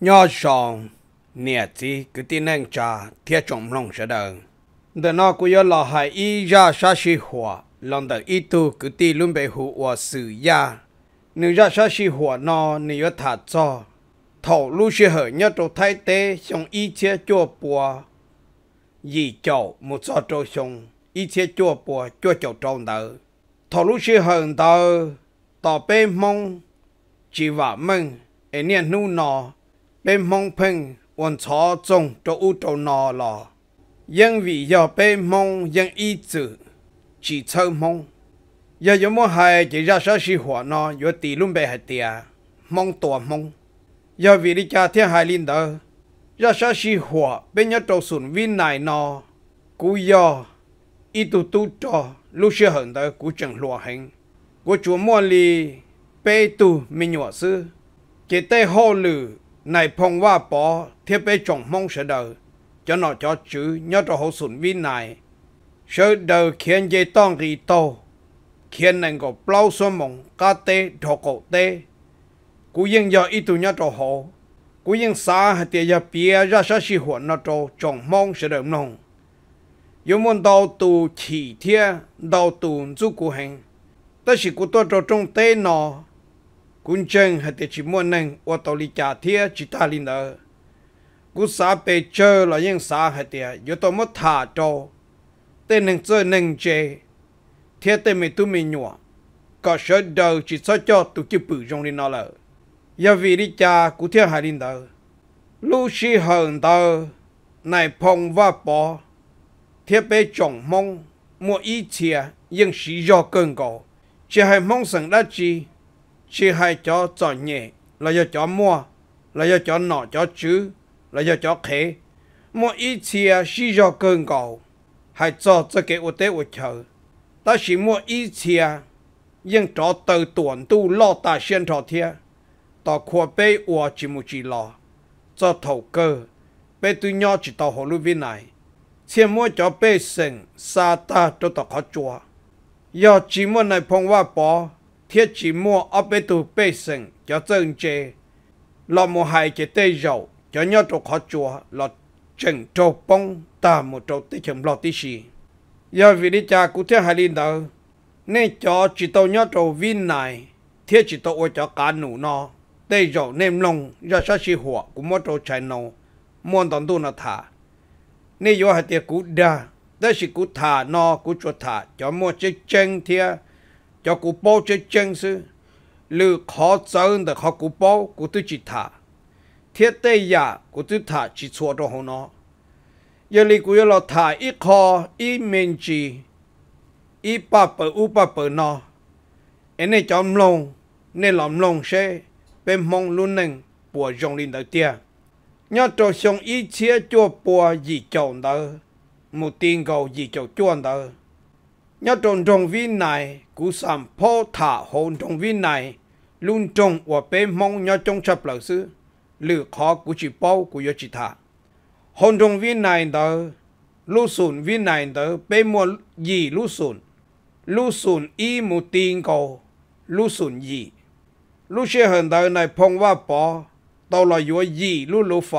nhỏ sòng nè chỉ cứ tin năng cha thiết chồng lòng sẽ đời đời nó cũng yêu là hại y ra sa si hòa lòng đời y tu cứ tin luôn bề hụ hòa sự ya nếu ra sa si hòa nó nếu yêu thả cho thổ lúc sẽ hở nhớ trong thái tế trong y chế cho bùa dì chậu một số trâu sông y chế cho bùa cho chậu trâu đời thổ lúc sẽ hở đời tỏ bê mong chỉ vả mừng em niên nu nọ 被蒙骗，往错中都误到哪了？因为要被蒙因一直只抽蒙，也有么还只要说实话呢？有地论被还地蒙多蒙，要为你家庭还领导，要说实话，被人都顺为难呢，故要一度度着，陆续很多古正落行，我琢磨哩，被度没鸟事，给带好了。này phong hoa bỏ thiết bị trọng mong sẽ đời cho nó cho chữ nhớ cho hậu sụn vi này sợ đợi khiến dây tông rì tô khiến nên có bao số mong cá tê thọ cổ tê cú yên giờ ít tu nhớ cho hậu cú yên xa hạt tiền giờ bia ra sát sĩ huấn nó cho trọng mong sẽ đời nông Dù muốn đầu tu chỉ thiên đầu tu chú cú hành tất sự cú tôi cho trong tê nó cũng chân thì chỉ muốn nên ô tô đi trả thiệt chỉ ta lên đó cú xã bề chơi là những xã hết thì yếu tố mất thả cho tên nên chơi nên chơi thiệt tên mình tu mình nhọ có sợ đầu chỉ sợ cho tụi kia bự trong đi nó lợ giờ vì đi cha cú thiệt hạt lên đó lúc khi hờn đó này phong và bỏ thiệt bề trọng mong mua ít chia nhưng sĩ do cơn cổ chỉ hay mong rằng đã chi chỉ hai chó cho nhẹ là do cho mua là do cho nọ cho chứ là do cho khế mua ít chia chỉ cho cơn cầu hay cho cho cái ô tế ô chờ ta chỉ mua ít chia nhưng cho từ tuần tu lo ta xuyên cho thia ta khua bê ô chỉ một chỉ lo cho thầu cơ bê tu nhỏ chỉ tao hồ lưu viên này chiếm mua cho bê sinh sa ta cho ta khó chua do chỉ mua này phong hoa bỏ thiết chỉ mua ở bên tù bê sinh cho dân chê. Lọ mù hài chế tê dầu cho nhau trục khó chùa lọ chừng trâu bông ta một trâu tí lọ tí xì. Giờ vì đi cha cụ thiết hai linh đầu nên cho chỉ tàu nhau trâu vin này thiết chỉ tàu ôi cho cá nụ nó. Tê dầu nêm lông do sát xì hùa cũng mất trâu chạy nâu muốn đón tu nó thả. Nên dô hai tiết cụ đà, tới sĩ thả nó cụ chua thả cho mua chiếc chân thiết cho cụ bố chơi chân sư lư khó chân được khó cụ bố cụ tư chỉ thả thiết tê giả cụ tư thả chỉ chua cho hồ nó giờ lì cụ lo thả ít khó ít mình chỉ ít ba bờ u ba bờ nó anh ấy chọn lông nên làm lông sẽ bên mong luôn nâng bùa dòng linh đầu tiên nhớ cho xong ý chia cho bùa gì chọn đó một tiền cầu gì chọn chuan đó ยอดงรงวินัยกูสัมพ่อถาหงรงวินัยลุงจงว่าเป็นมงยอดจงชับเหล่าซื้อหรือขอกูจีเปากูยอดจิตาหงรงวินัยเดอลูสุนวินัยเดอเป็นมวลยี่ลูสุนลูสุนอีมูตีงกกลูสุนยี่ลูเชื่อเห็นเดอในพงว่าปอตอลอยยัวยี่ลูลูไฟ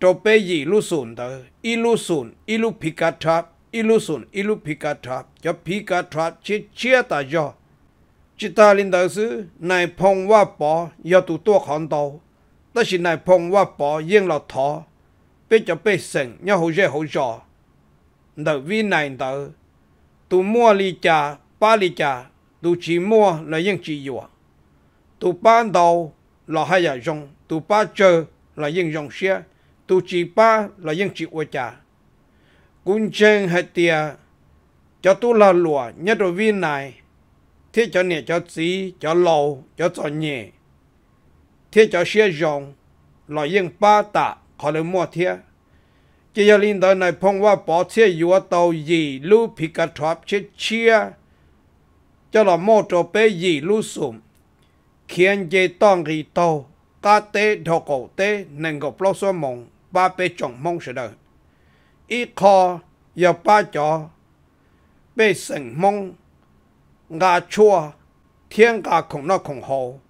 ตัวเปยี่ลูสุนเดออีลูสุนอีลูพิกัดทับ ilusun ilu pika trap cho pika trap chi chia ta yo chỉ ta linh đạo sư này phong hoa bỏ do tụ tua khẩn đầu ta chỉ này phong hoa bỏ yên lọ thọ bây cho bây sinh nhau hỗ trợ hỗ trợ đạo vi này đạo tụ mua li cha ba li cha tụ chỉ mua là yên chỉ yêu tụ ba đầu là hai giờ dùng tụ ba chơi là yên dùng xe tụ chỉ ba là yên chỉ ô cha cũng chân hay tia cho tu là lụa nhất đồ viên này thế cho nhẹ cho xí cho lâu cho cho nhẹ thế cho xe rộng lo yên ba tạ khỏi được mua thế chỉ giờ linh đời này phong qua bỏ xe yếu tàu gì lưu bị cả thọp chết chia cho là mua trò bé gì lưu sụm khiến dây toàn gì tàu cá tế đồ cổ tế nên gặp lâu xóa mộng ba bé chồng mong sẽ đời 一靠要把脚被神梦牙错天家恐那恐后，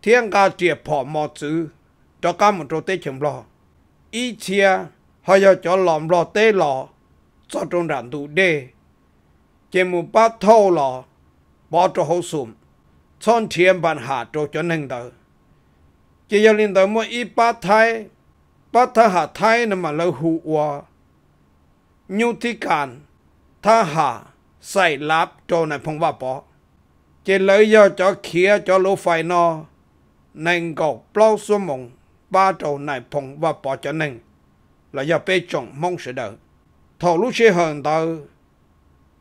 天家跌破毛子，到家门都得穷了，一切还要叫冷落得了，这种难度的，节目把透了，把着好送，苍天办下着就能到，只要领导么一把胎，把他下胎那么老虎哇。ยุทิการท่าหาใส่ลับโจในพงว่าปอเจเลยย่อจอเขียจอลูไฟนอในกองกเปล้าสมงป้าโจในพงว่าปอจะหนึ่งแล้วย่อเปจงมงเสดอทอลูเชเหันเตอร์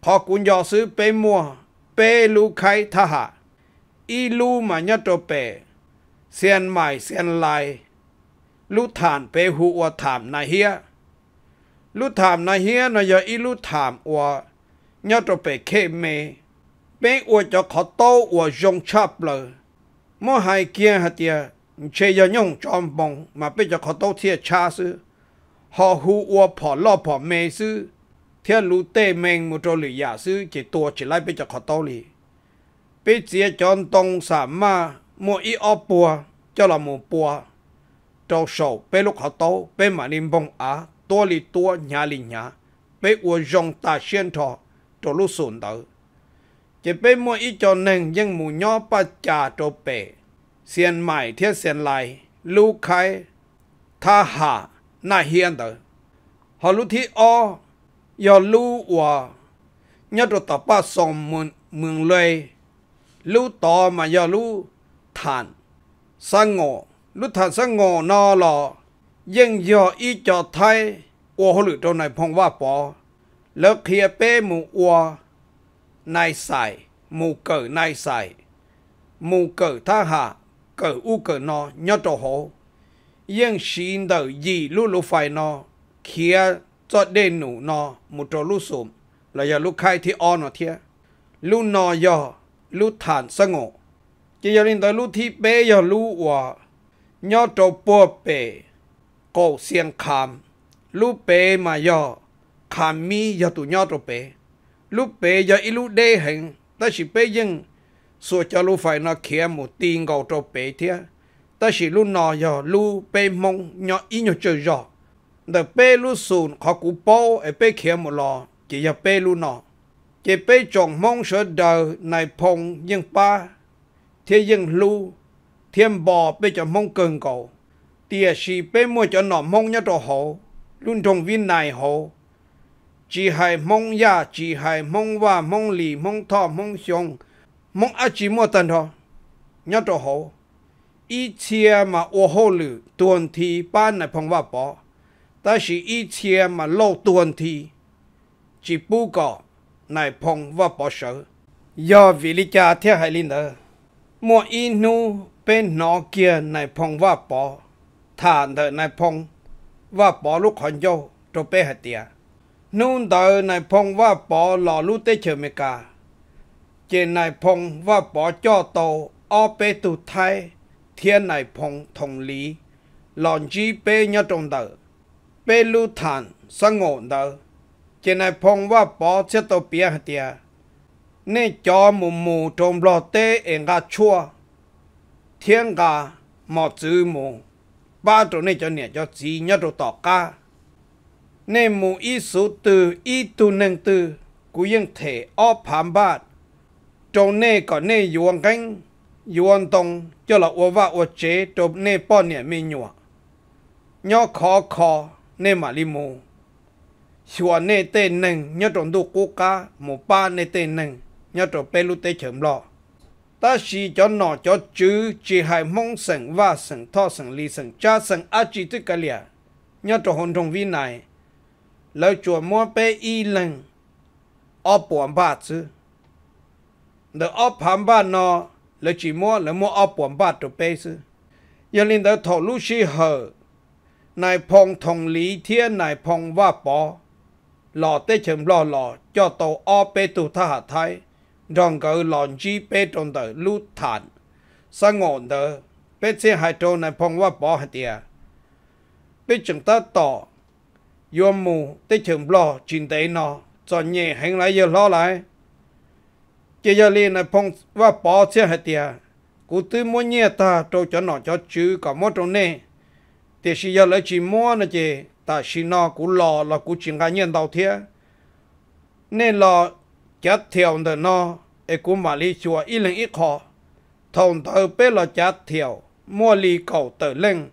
พอกุญยอซื้อเปมัวเปลูไขท่าหาอีลูมายโตเปเซียนใหม่เซียนลายลูฐานเปหูอวถามนาเฮียลุถามนยเฮียนายาอีลุถามว่าย่อตัวไปเคเมเป็นอวจะขอโตอวจงชับเลยมอหายเกียหเตียเชยยงจอมบงมาเป็นจะขอโตเทียชาซื้อหอหูอวผอลอผอเมซื้อเทียรู้เตเมงมุตลหยาซื้อจิตัวจิไลเป็นจะขอโตลีเป็นเสียจอนตรงสามมามัวอีออปัวเจ้าละมูปัวเจ้าโศเป็นลูกขอโตเป็นมานิมบงอาตัวลีตัวหยาลีหยาไปอวยจงตาเชียนทอตัวลูกสุนเตอจะไปมวยอีจอนหนึ่งยังหมูย่อปัจจาตัวเปเสียนใหม่เทียเสียนไหลลูกไข่ท่าหาหน้าเฮียนเตอฮอลุที่อยอลูว่ายัดต่อป้าสองมืองเมืองเลยลูต่อมายอลูทานสังโงลูทานสังโงนอหลอ dân dò y cho thay ô hồ lự trâu này phong va bỏ lớp khía bê mù ô nai xài mù cờ nai xài mù cờ tha hạ cờ u cờ nó nhớ trâu hồ dân xin đỡ gì lũ lũ phai nó khía cho đê nụ nó một trâu lũ sụm là giờ lũ khai thì o nó thiê lũ nó giờ lũ thản sang ngộ chỉ giờ lên tới lũ thi bê giờ lũ ô nhớ trâu bò bê โกเซียนคามลูเปมายอคามมียาตุญอตเปลูเปยาอิลูเดหังแต่สิเปยังส่วนจะลูไฟนอเขียมูตีงกอตเปเทียแต่สิลูนอยอลูเปมงยออิญเจยอแต่เปลูสูนขอกูโปเอเปเขียมูลอจะยาเปลูนอจะเปจงมงเสดอในพงยังป้าเทียยังลูเทียมบอเปจะมงเกินกอ tia sĩ bé mua cho nó mong nhá cho họ luôn trong viên này họ chỉ hai mong ya chỉ hai mong wa mong li mong thọ mong xong mong á chỉ mua tần họ nhá cho họ ý chia mà ô hô lử tuần thi ban này phong và bỏ ta chỉ ý chia mà lô tuần thi, chỉ bu cỏ này phong và bỏ sợ do vì lý cha thế hay linh nữa mua inu bên nó kia này phong và bỏ thà đợi này phong và bỏ lúc hòn dâu cho nôn đợi này phong và bỏ lò lũ tê chờ trên này phong và bỏ cho tàu ô thiên này phong thông lý lòn chi bé nhớ trong đợi bé lũ thàn sang ngộ đợi trên này phong và bỏ sẽ tàu bé hạt cho mù mù trong lò tê em chua thiên gà mò chữ mù ba chỗ này cho nè cho chỉ nhớ đồ tỏ ca nên mù ý số từ ý tu nâng từ cú yên thể o phàm ba chỗ này có nè yuan cánh yuan tông cho là ua vạ ua chế chỗ nè bỏ nè mi nhua nhỏ khó khó nè mà li mù xua nè tê nâng nhớ trộn đu cú ca mù ba nè tê nâng nhớ trộn pelu lu tê chấm lọ ta chỉ cho nó cho chứ chỉ hãy mong sẵn và sẵn thọ sẵn lý sẵn cha sẵn á chỉ tức cả lìa nhớ cho hồn trong vi này lời chùa mua bê y lần ở buồn ba chứ để ở phàm ba nó lời chỉ mua là mua ở buồn ba cho bê chứ giờ linh đã thọ lúc xí hở này phong thòng lý thiên này phong và bỏ lò tê chấm lò lò cho tàu ở bê tụ tha hạ thái trong cái lon chi pe trong tờ lút thản sang ngọn tờ pe xe hai trâu này phong qua bỏ hạt tia pe chúng ta tỏ yom mù te chừng lo chín tế nó cho nhẹ hành lại giờ lo lại chỉ giờ liền này phong qua bỏ xe hạt tia cụ tư mua nhẹ ta trâu cho nó cho chứ cả mua trâu nè thì chỉ giờ lại chỉ mua nữa chứ ta xin nó cụ lo là cụ chỉ ngã nhận đầu thiệt nên là chả thiểu nữa nó e cũng mà li chùa y lên ít khó thòng thờ bế là chả thiểu mua li cầu tờ linh,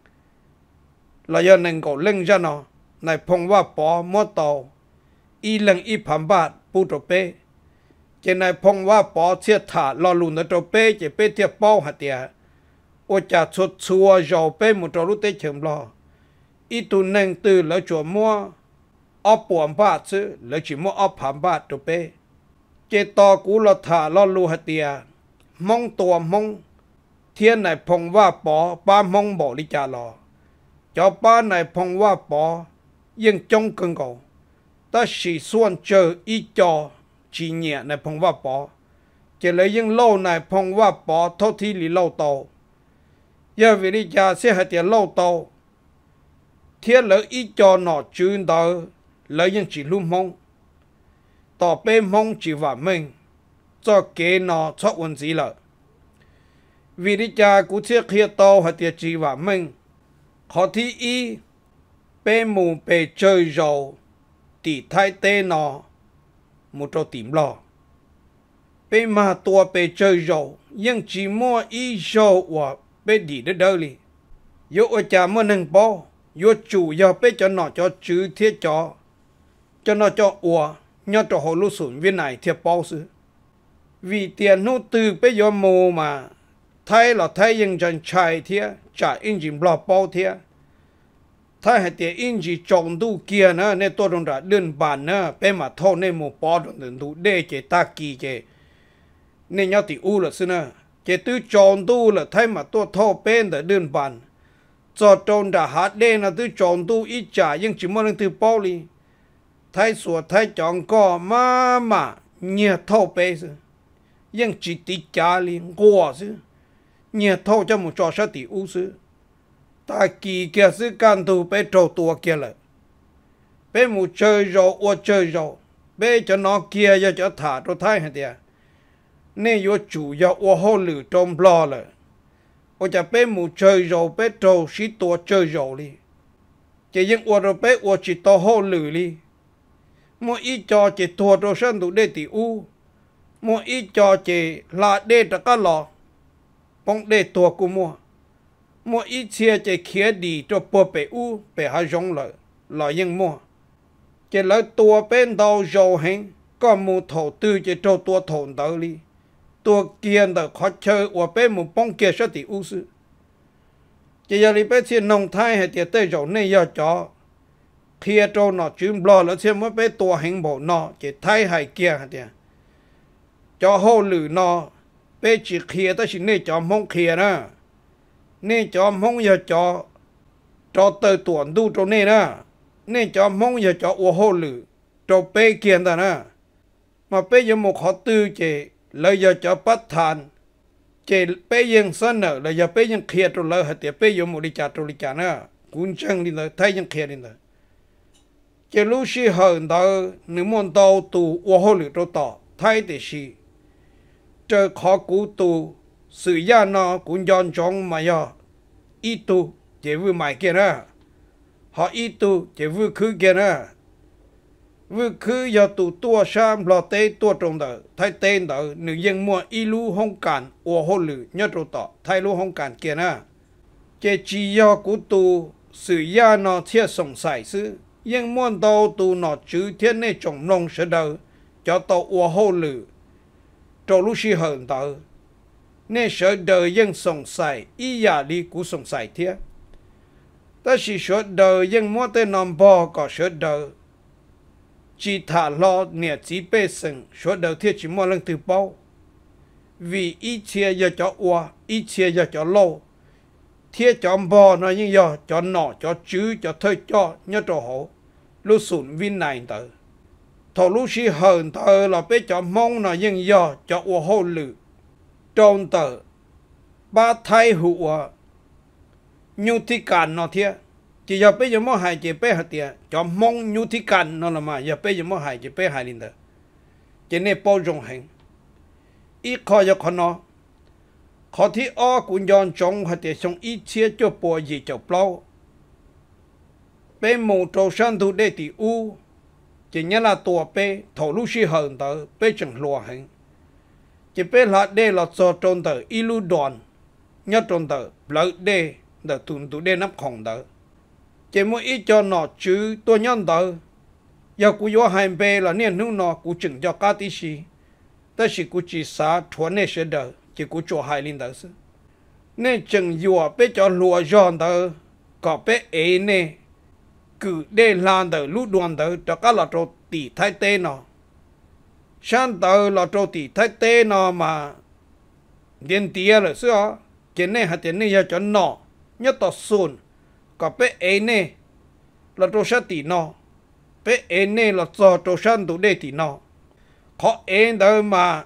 là do nên cầu linh ra nó này phong qua bỏ mua tàu y lên ít phẩm bát bu trò bế chỉ này phong qua bỏ thiết thả lo lùn ở trò bế chỉ bế thiết bao hạt tiệt ô chả chốt chùa giàu bế một trò lúc tết chừng lo ít tu nên từ lỡ chùa mua ở buồn bát chứ lỡ chỉ mua ở phẩm bát trò bế chế to cú lo thả lo lu hạt tia mong tua mong thiên này phong va bỏ ba mong bỏ đi cha lo cho ba này phong va bỏ yên trong cưng cầu ta chỉ xuân chờ y cho chỉ nhẹ này phong va bỏ chỉ lấy yên lâu này phong va bỏ thâu thi lì lâu tàu giờ vì đi cha sẽ hạt tia lâu tàu thiên lỡ y cho nọ chื่n tờ lấy yên chỉ luôn mong ต่อไปมองจีว่ามึงจะเกนอชอบวันจีละวิริยากูเชื่อเคียโตหัดจีว่ามึงขอที่อีเป็นหมู่เป็นเจอโจตีไทยเตนอมุโตติมลอเป็นมาตัวเป็นเจอโจยังจีมัวอีโจว่าเป็นดีเด้อเด้อเลยโยอาจารย์มื่อหนึ่งปอย主要被叫那叫主贴叫，叫那叫我。nhớ cho hồ lúc sụn viên này thiệp bao sư vì tiền nô từ bây giờ mù mà thay là thay những chân chạy thia chạy in chỉ bỏ bao thia thay hai tiền in chỉ trồng tu kia nữa nên tôi đồng đã đơn bản nữa bên mà thâu nên mù bao đồng đơn tu để chế ta kỳ chế nên nhớ thì u là sư nữa chế tư trồng tu là thay mà tôi thâu bên đã đơn bản cho trồng đã hát đen là tư trồng tu ít trả nhưng chỉ muốn từ bao đi thái sủa thái chọn co mà mà nhẹ thâu bê chứ, nhưng chỉ tí cha li ngô chứ, nhẹ thâu cho một trò sát tí u chứ, ta kỳ kia sư can thủ bê trâu tua kia lợi bê mù chơi rô ô chơi rô bê cho nó kia cho cho thả trô thái hả tìa nên yo chủ yo ô hô lử trong lo lợi ô chả bê mù chơi rô bê trâu xí tua chơi rô li chỉ những ô rô bê ô chỉ to hô lử li mua ít cho chế thua đồ sân đủ đê tỷ u mua ít cho chế là đê đã cá lò bóng đê thua của mua mua ít chia chị khía đi cho bộ bể u bể hà giống lợi lợi yên mua chế lấy tua bên đầu dầu hình có mua thổ tư chế cho tua thổn tới đi tua kia đỡ khó chơi ở bên một bóng kia sẽ tỷ u sư chế giờ đi bên chị nông thai hay tiệt tê dầu này giờ cho khi cho nó chìm bò là xem mới bé tua hình bộ nó chỉ thay hại kia hả cho hô lử nó bé chỉ kia ta chỉ nên cho mong kia nữa nên cho mong giờ cho cho tới tuần đu cho nên nữa nên cho mong giờ cho ô hô lử cho bé kia ta nữa mà bé giờ một họ tư chỉ lời giờ cho bắt thành chỉ bé yên sân nè, là giờ bé yên kia cho lời hả tiệt bé giờ một đi chặt cho đi chặt nữa cũng chẳng đi nữa thay yên kia đi nữa chỉ lúc xí hận đó nếu muốn đâu tu ô hô lực đó thay để xí chờ khó tu sự gia nó cũng dọn chóng mà ya ít tu chỉ vừa mãi kia nữa họ ít tu chỉ vừa cứ kia nữa vừa cứ giờ tu tua sam lo tê tua trong đó thay tên đó nữ dân mua ít lu không cản ô hô lực nhất đó tỏ thay lu không cản kia nữa chỉ chỉ do cú tu sự gia nó thiệt sống sài sự nhưng muốn tàu tù nó chứ thiên này trong nông sẽ đỡ cho tàu ua hô lử cho lúc xì hờn tàu nên sợ đời dân sống sai ý giả đi cũng sống sai thiệt ta chỉ sợ đời dân mua tên nằm bò có sợ đời chỉ thả lo nè chỉ bê sừng sợ đời thiệt chỉ mua lần từ bao vì ý chia giờ cho ua ý chia giờ cho lâu thiết cho bò nó như giờ cho nọ cho chứ cho thơi cho nhớ cho hổ ลูกสุนวินนายเตอทอลูกชีเฮินเตอเราไปจอมองน่อยังยอจอวโวหูหลือจอมเตอบาไทยหัวยุทิการนอเทียจะอยากไปยังมอหายจะไปหาเตียจอมองยุทิการนอละมาอยากไปยังมอหายจะไปหาลินเตอจะเน่ปโจงเหงอีกข้อยขนอ ข้อที่อ้อกุญยอนจงหาเตียจงอีเชียจะปวยยีจะเปล่า bé mù trâu sân thu đê tỷ u chỉ nhớ là tua bê thổ lu si hờn tờ bê chẳng lùa hình chỉ bê là đê là cho trôn tờ y lu đoàn nhớ trôn tờ lỡ đê tờ tùn tù đê nắp khổng tờ chỉ muốn ít cho nó chứ tôi nhân tờ giờ cú yo hai bê là niên nu nó cú chừng cho cá tí xì ta chỉ cú chỉ xá thuần nè sẽ đỡ chỉ cú cho hai linh tờ nên chừng yo bê cho lùa giòn tờ có bê ấy nè cứ để lan tờ lũ đoàn tờ cho các lọ trâu tỷ thái tê nó sáng tờ là trâu tỷ thái tê nó mà điện tía rồi xưa trên này hạt trên này giờ cho nó nhớ tờ sùn có bé ấy nè là trâu sát tỷ nó bé ấy nè là trâu trâu sáng tụ đê tỷ nó có ấy đâu mà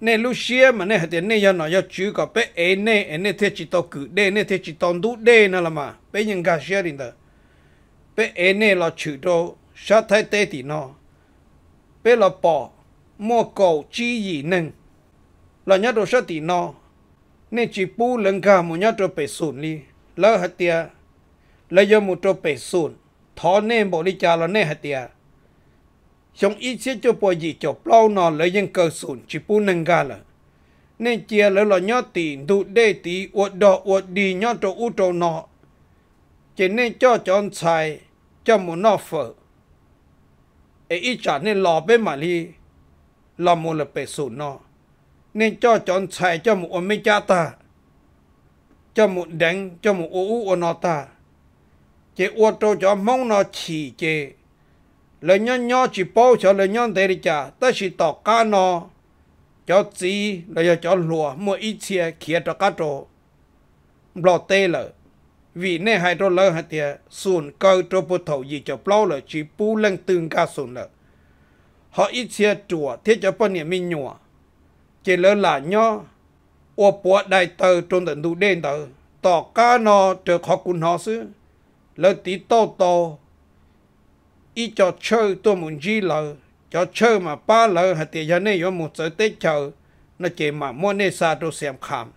nè lúc xưa mà nè hạt tiền này giờ nó giờ chú có bé ấy nè ấy nè thế chỉ tao cử đê nè thế chỉ tao đủ đê nè là mà bé nhân gà xưa đi đó bé ế nè là chủ đồ sát thái tê thì nó bé là bỏ mua cầu chi gì nâng là nhớ đồ sát thì nó nên chỉ bù lần cả một nhớ đồ bể sùn đi lỡ hạt tia lỡ giờ một đồ bể sùn thọ nên bỏ đi cha là nên hạt tia trong ít xíu cho bỏ gì cho bao nó lỡ dân cờ sùn chỉ bù lần cả là nên chia lỡ là nhớ tỷ đủ đê tỷ uột đỏ uột đi nhớ đồ u trâu nọ chỉ nên cho chọn xài cho mu nọ phở ấy ít chả nên lò bên mà li lò mu là bể sụn nọ, nên cho chọn xài cho mu ôm mấy cha ta cho mu đánh cho mu ô u ô nó ta chế ô tô cho mong nó chỉ chế lời nhon nhon chỉ bao cho lời nhon thế đi chả ta chỉ tỏ cá nọ, cho gì là cho lùa mua ít xe kia cho cá trộn bỏ tê lợi vì nè hai đô lơ hạt tiệt sùn cơ trô bộ thầu gì cho bao là chỉ bù lăng tương ca sùn lợ họ ít xe chùa thiết cho bao niệm mình nhùa chỉ lơ là nhó ô bộ đại tờ trôn tận đủ đen tờ tỏ ca nó trở khó cún họ xứ lỡ tí to to ít cho chơi tôi muốn gì lỡ cho chơi mà ba lỡ hạt tiệt giờ này có một sợi tết chờ nó chỉ mà mua nè xa đồ xem khám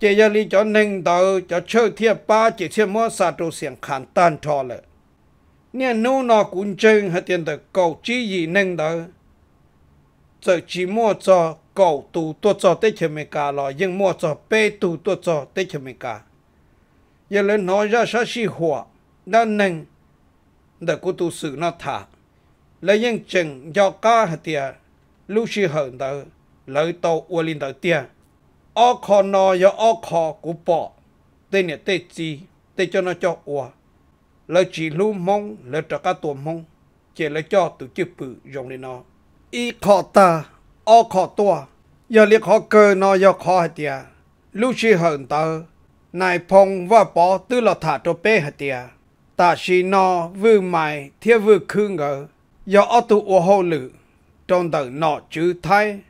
chế gia cho nên tờ cho chơi thiệp ba chỉ thiệp mua sa đồ xiềng khán tan cho lệ nên nô nó cũng hết tiền tờ cầu chỉ gì nên tờ giờ chỉ mua cho cầu tù tuột cho tết chơi mày cả rồi nhưng mua cho bê tù tuột cho tết chơi mày cả giờ lên nói ra sao xí hòa đã nên để cô tu sự nó thả lấy những chừng do cá hết tiền lúc xí hận tờ lấy tàu uolin tờ tiền ô khó nó yo ô khó cú bỏ tên nè tên gì tên cho nó cho ủa lời chỉ lu mong lời trả cả tuồng mong chỉ lời cho tụ chữ bự dùng lên nó y khó ta ô khó tua giờ liệt khó cơ nó yo khó hả tiệt lu chi hận tờ này phong và bỏ tư là thả cho bé hả tiệt ta chỉ nò vư mày thiếp vư khư ngờ do ô tu ô hô lử, trong tờ nọ chữ thay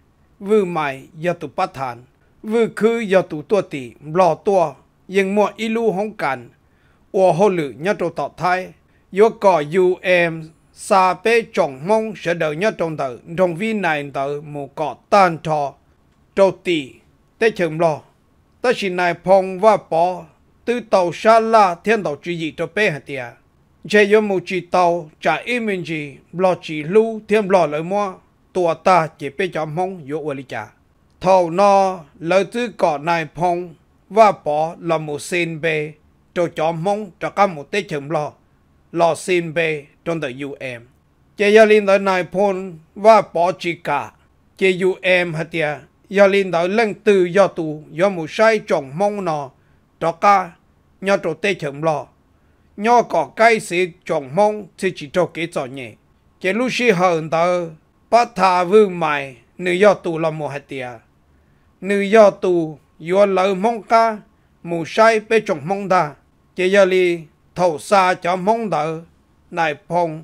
vư mày do tu bắt thản vừa cứ giờ tụ tua tỷ lò tua nhưng mua ilu hong cản ủa hồ lử nhớ trâu tọt thai yo cỏ dù em xa bê mong sẽ đợi nhớ trong tử trong vi này tử một cỏ tan trò trâu tỷ tế chừng lò ta chỉ này phong và bỏ từ tàu xa la thiên tàu chỉ gì cho hạt tiệt chế yo một chỉ tàu trả im mình gì lò chỉ lưu thêm lò lợi mua tua ta chỉ bê cho mong yo ủa lý thầu nó lời tư cỏ này phong và bỏ là một xin bê cho chó mong cho các một tế chừng lo lo xin bê trong tờ u em chế gia linh tới này phong và bỏ chỉ cả chế u em hả tia gia linh tới lên từ do tu do một sai chồng mong nó cho cả nhớ cho tế chừng lo nhớ có cái gì chồng mong thì chỉ cho cái cho nhẹ chế lúc sĩ hờn tới bắt thà vương mày nếu do tu là một hạt tiền nữ do tù do lỡ mong ca mù sai bê chồng mong đà chỉ giờ li thầu xa cho mong đỡ nài phong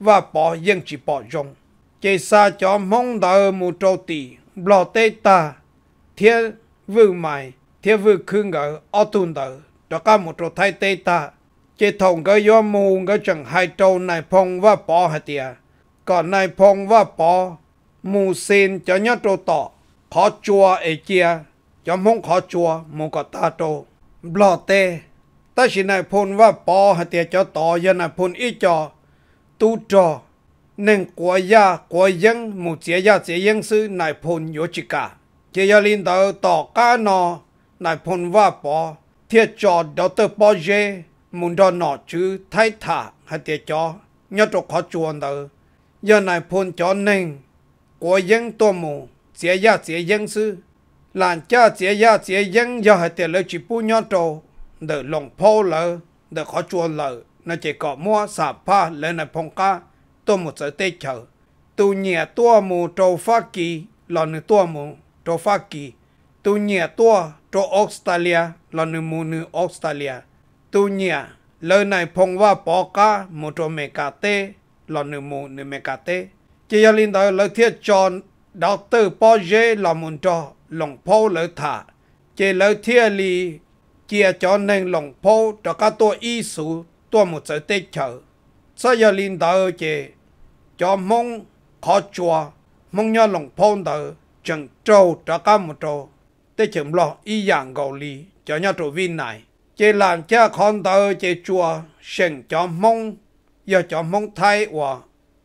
và bỏ dân chỉ bỏ dùng chỉ xa cho mong đỡ mù trâu tì lo tê ta thiết vư mày thiết vư khư ngỡ ô tùn đỡ cho các một trâu thay tê ta chỉ thòng cái do mù cái chẳng hai trâu nài phong và bỏ hạt tìa còn nài phong và bỏ mù xin cho nhớ trâu tọt khó chua ấy chia cho mong khó chua mong có ta trô lọ tê ta chỉ này phun và bỏ hạt tiệt cho to giờ này phun ít cho tu cho, nên quá ya quá dân một chế ya chế dân sư này phun yếu chỉ cả chế ya linh đạo tỏ cá nọ này phun và bỏ thiệt cho đạo tơ bỏ dê muốn đó nọ chứ thay thả hạt tiệt cho nhớ trò khó chua đó giờ này phun cho nên quá dân tôi mù chế gia chế dân sư làm cha chế gia chế dân do hệ tiền lợi chỉ bu nhau trâu đỡ lòng phô lỡ đỡ khó chua lỡ nó chỉ có mua xả pha lên này phong ca tôi một sợi tê chờ tu nhẹ tua mù trâu phát kỳ lò nữ tua mù trâu phát kỳ tu nhẹ tua trâu Australia lò nữ mù nữ Australia tu nhẹ lời này phong va bỏ ca một trâu mẹ cà tê lò nữ mù nữ mẹ cà tê chỉ cho linh đạo lời thiết tròn đầu tư bao giờ là muốn cho lòng phố lỡ thả chế lỡ thiên lý chia cho nên lòng phố cho các tôi ý số tôi một sự tích chờ sau giờ linh đạo chế cho mong khó chùa mong nhớ lòng phố đạo chẳng trâu cho các một trâu để chấm lo ý dạng gầu lý cho nhau trụ viên này chế làm cha con đạo chế chùa sinh cho mong giờ cho mong thay hòa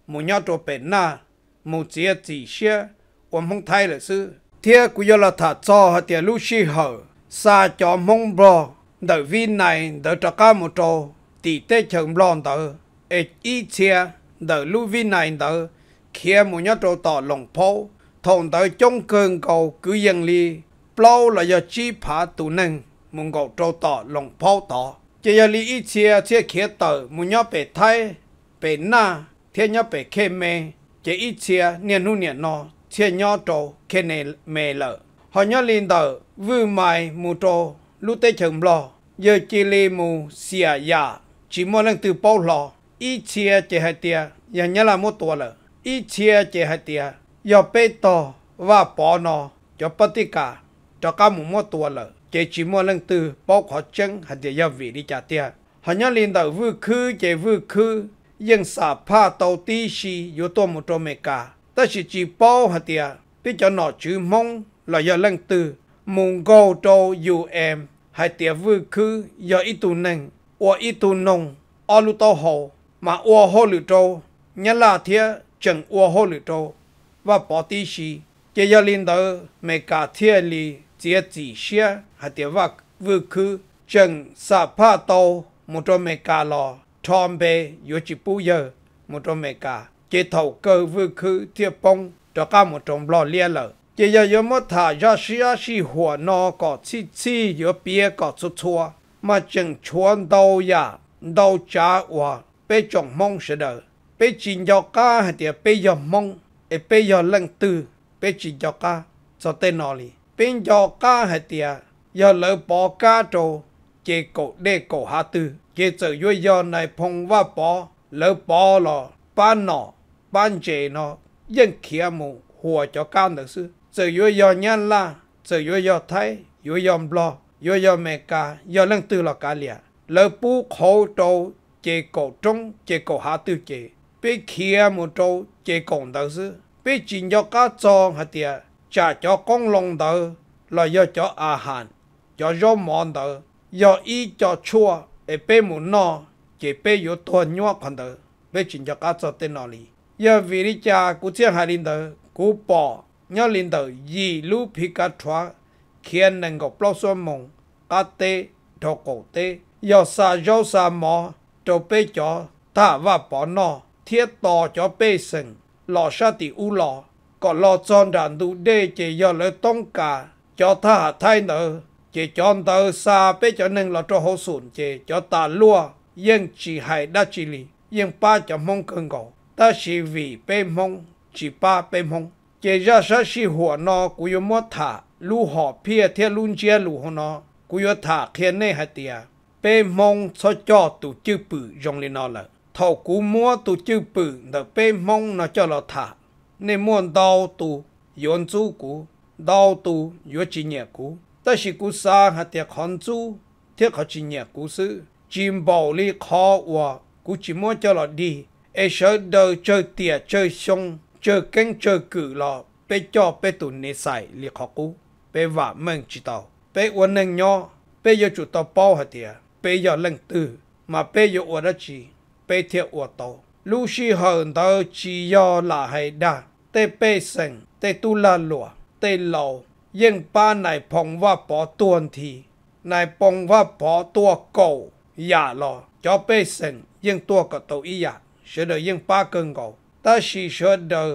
muốn nhau trụ bệnh na muốn chia chỉ xe 我们太了是，天古要了他早和点路西后，啥叫蒙罗？đợi vi này đợi cho cá một trò tỷ tê chừng lon đỡ ít ít chia đợi lưu vi này đỡ kia một nhát trò tỏ lòng phố thòng đợi trong cơn cầu cứ dân li plau là do chi phá tù nâng một cầu trò tỏ lòng phố tỏ chỉ do li ít chia chia kia tờ một nhát bể thay bể na thiên nhát bể khe mê chỉ ít chia niên nu niên nọ chia nhỏ trâu khe nề mề lợ. Họ nhớ lên tờ vư mài mù trâu lúc tê chừng lò giờ chỉ lì mù xìa ya dạ, chỉ mua lần từ bao lò ít chia chỉ hai tia giờ nhớ là một tuổi lợ ít chia chỉ hai tia giờ bê to và bỏ nò cho bất tích cả cho cả mù một tuổi lợ chỉ chỉ mua lần từ bao khó chân hai tia giờ vị đi chả tia họ nhớ lên tờ vư khư chỉ vư khư nhưng xả pha tàu tí xì yếu tôm một trâu mẹ cả ta chỉ chỉ bao hạt tiệt tí cho nó chữ mong là do lần từ mùng gò trâu dù em hạt tiệt vư khứ do ít tu nâng o ít tu nông o lu tao hồ mà o hồ lự trâu nhớ là thiệt chẳng o hồ lự trâu và bỏ tí xì chỉ do linh đạo mẹ cả thiệt lì chỉ chỉ xe hạt tiệt vạc vư khứ chẳng sa pa tàu một trong mẹ cả lò thom bê yo chỉ bù giờ một trong mẹ cả chế thầu cơ vư khứ thiệp bông cho cả một trong lo lia lở chế giờ giờ mất thả ra sĩ á sĩ hùa nó có chi chi giờ bia có chút chua mà chẳng chuan đâu ya dạ, đâu cha hòa bê chồng mong sẽ đỡ bê chín giờ ca hay thì bê giờ mong e bê giờ lần tư bê chín cho ca cho tên nó li bê giờ ca hay thì giờ lỡ bỏ cá trâu chế cổ đê cổ hạ tư chế giờ giờ này phong và bỏ lỡ bỏ lò ba nọ ban chế nó dân kia mù hùa cho cao được sư giờ yo yo nhân la giờ yo yo thấy yo yo lo yo yo mẹ cả yo lăng tư là cả liền lỡ bu khổ trâu chế cổ trung chế cổ hạ tư chế bị kia mù trâu chế cổ được sư bị chính cho cá tròn hạt tiệt trả cho con lông đầu là yo cho à hàn cho yo mòn đầu yo y cho chua ở bên mù nọ chế bên yo tuần nhau còn đầu bị chính cho cá tròn tên nó liền ya viri cha ku chia hai linh tử ku bỏ nhớ linh tử yi lu phi ca khiến nâng gọc lo xua mong ca tê đồ cổ sa yo sa mò đồ ta và bỏ nọ thiết tò cho bê sừng lò sa tì u lò có lò tròn đàn đủ đê chỉ yo lỡ tông cả cho ta hạ thay nợ chỉ tờ sa bê cho nâng lò cho hồ sụn cho ta lua yên chỉ hại đa chỉ lì yên ba cho mong cưng ta chỉ vi bê mông chi ba bê mông chế ra sa si hùa nó cú yếu mô thả lũ họ phía theo luôn chia lũ hồ nó cú yếu thả khiến nê hạt tìa bê mông cho cho tụ chư bự dòng lên nó là thầu cú mua tụ chư bự nở bê mông nó cho nó thả nên muốn đau tụ yốn chú cú đau tụ yếu chỉ nhẹ cú ta chỉ cú xa hạt tìa khón chú thiết khó chỉ nhẹ cú sư chim bảo lý khó hòa cú chỉ mua cho nó đi e sợ đời chơi tiệt chơi xong chơi kênh chơi cử lo, bé cho bé tụ nề xài lì khó cú bé vả mừng chỉ tàu bé uốn nâng nho bé giờ chủ tàu bao hả tiệt, bé giờ lần tư mà bé giờ uốn đó chỉ bé thiệt uốn tàu lúc si hờn tàu chỉ do là hay đa tê bé sành tê tu la lụa tê lầu nhưng ba này phong và bỏ tuần thì này phong và bỏ tua cầu giả lò cho bé sành nhưng tua cả tàu ý giả sẽ được 学到用八根狗，但是学到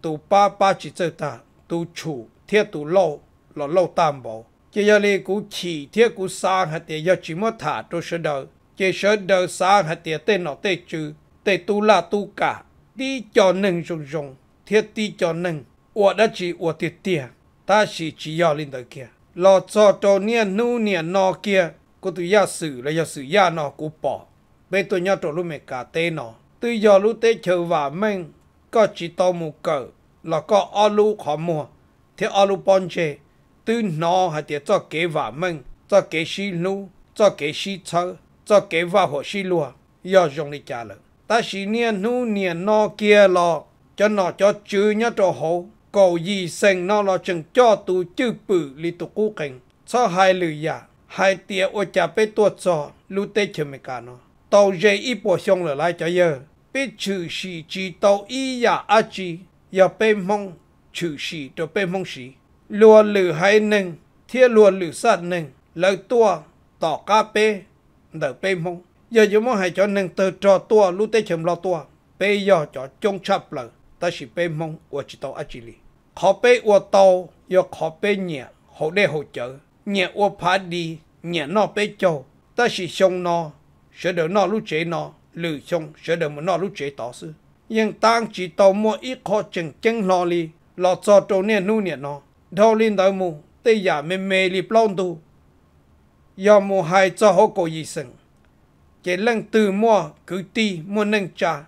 都八八几只蛋，都处贴都漏落漏蛋包。chỉ giờ này cú chỉ cho ta, thiết cú sang hạt tiền giờ chỉ mất thả tôi sẽ đợi chỉ sẽ đợi sang hạt tiền tên nọ tên chữ tên tu la tu cả đi cho nâng rung rung thiết đi cho nâng ủa đã chỉ ủa tiệt tiệt ta chỉ chỉ giờ lên tới kia lo cho cho nia nu nia nó kia cô tự gia sử là gia sử gia nó cú bỏ bây tôi nhớ trộn luôn mẹ cả tên nó từ giờ lũ tế chờ và mình có chỉ to một cỡ là có alu khó mua thì alu bón chê từ nó hay thì cho kế và mình cho kế xí lu cho kế xí chơ cho kế và hồ xí lùa giờ dùng đi trả lời ta xí niên nu niên nó kia lo cho nó cho chữ nhá cho hồ, cầu gì sinh nó lo chừng cho tu chữ bự li tu cú cảnh cho hai lử giả hai tia ô chả bê tuột cho lũ tê chờ mày cả nó 到这一波上了来就有，被出事知道一呀阿知，要被蒙出事就被蒙事，落流还能，贴落流杀能，老多ต่อกาเป้เดเป้มงอย่าอยู่มองให้จอหนึ่งเตอจอตัวรู้เตชมรอตัวเปยอจอจงชับเลยแต่สิเป้มงอวจิตอจิลิขอเป้อวโตยอขอเป้เนี่ยหกได้หกเจอเนี่ยอวพาดีเนี่ยนอเป้โจแต่สิชงนอ sẽ được nó lúc chế nó lự xong sẽ được một nó lúc chế tỏ sư nhưng tăng chỉ tàu mua ít khó chừng chân lo li lo cho trâu niên nu niên nó đâu lên tới mù tê giả mê mê li plon tu do mù hai cho hô cổ gì sừng chế lần từ mua cứ ti mua nâng cha,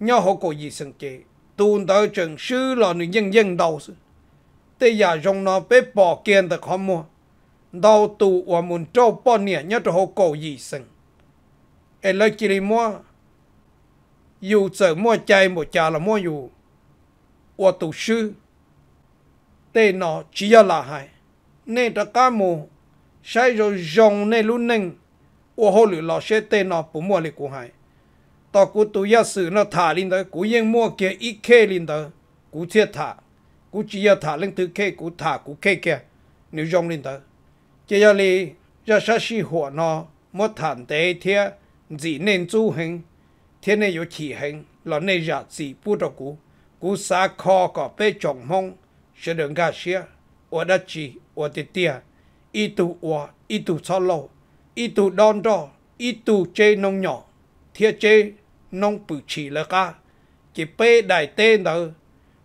nhau hô cổ gì sừng chế tuôn tới trường sư là nữ nhân dân đầu sư tê giả dùng nó bế bỏ kiên tới khó mua đầu tù và muốn trâu bỏ nỉa nhớ cho hô cổ gì sừng เอเลยกิริมัวอยู่เสอมัวใจมัวจาละมัวอยู่อวตุชื่อเตนอจียละหายเนตะกามูใช้โยงในรุ่นหนึ่งอวโหหรือหลอเชเตนอปุมัวเลยกูหายต่อกูตุยสื่อนอถาลินเดอกูยังมัวเกียอีเคลินเดอกูเทียถากูจียถาเล่นถือเคกูถากูเคเกียนิวยงลินเดอเจียลีจะใช้ชีหัวนอมดฐานเตเทีย dị nên chú hình thiên này yếu chỉ hình là nên giả dị bút đồ cũ cú xa kho có bê trọng mong sẽ đừng gà xia ở đất chỉ ở địa địa ít tụ ở ít tụ cho lâu ít tụ đòn đo ít tụ chê nông nhỏ thiên chê nông bự chỉ là ca chỉ bê đại tên đó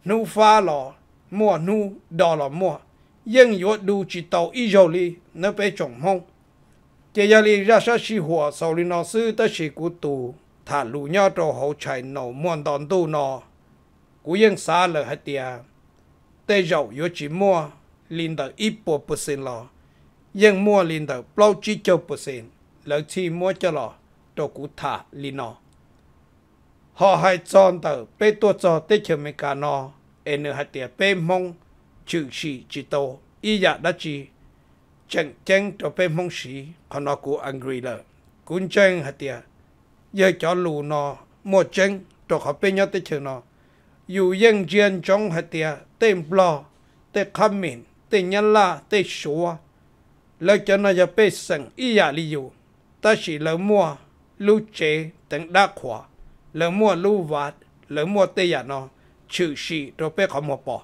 nu pha lò mua nu đò lò mua nhưng yếu đủ chỉ tàu ít dầu ly nó bê trọng mong chế gia lý ra sát sĩ hòa sau lý nó sư tới sĩ cụ tù thả lũ nhau cho hậu chạy nổ muôn đòn tu nọ cú yên xa lời hết tia tê dầu yếu chỉ mua linh tờ ít bộ bù xin lò yên mua linh tờ bao chi châu bù xin lợi chi mua cho lò trò cú thả linh nọ họ hay chọn tờ bê tua cho tê chờ mấy cả nọ em nữa hết tia bê mong chữ sĩ chỉ tô ý dạ đã chỉ chân chân cho bên mong sĩ họ nó cũng angry lờ cũng chân hạt tiệt giờ cho lù nó một chân cho họ bên nhau tới chừng nó dù dân dân trong hạt tiệt tên blog tên comment tên nhân la tên số lỡ cho nó giờ bên sân ý giả lý dụ ta chỉ lỡ mua lưu chế tận đa khóa lỡ mua lưu vạt lỡ mua tê giả nó trừ sĩ cho bên họ mua bỏ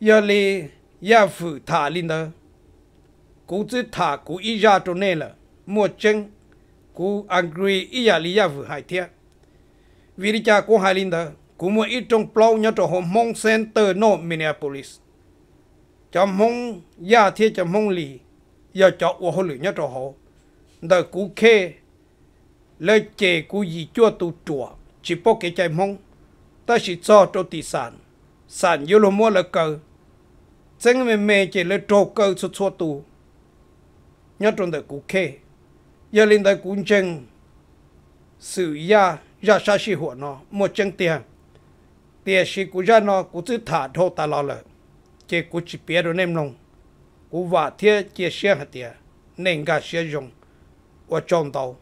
giờ li giờ phụ thả đó cú chỉ thả cú ý ra chỗ này là mua chân cú angry ý giờ hai thiệt vì đi cha cú hai lên đó cú mua trong plow nhớ chỗ hôm mong Minneapolis cho mong giờ thiệt cho mong giờ cho ô hồ lửa nhớ chỗ hồ đó cú khe lời chè cú gì chua tu chùa chỉ bỏ cái chạy mong ta chỉ cho cho tỷ sản sản yêu mua là cờ 真咪咩只咧做夠出錯度，一種的顧客，一另的觀眾，是呀，也啥時候呢？冇正點，但是顧家呢，顧只塔頭大落了，只顧只別的內容，顧話題只些下啲，人家使用，我講到。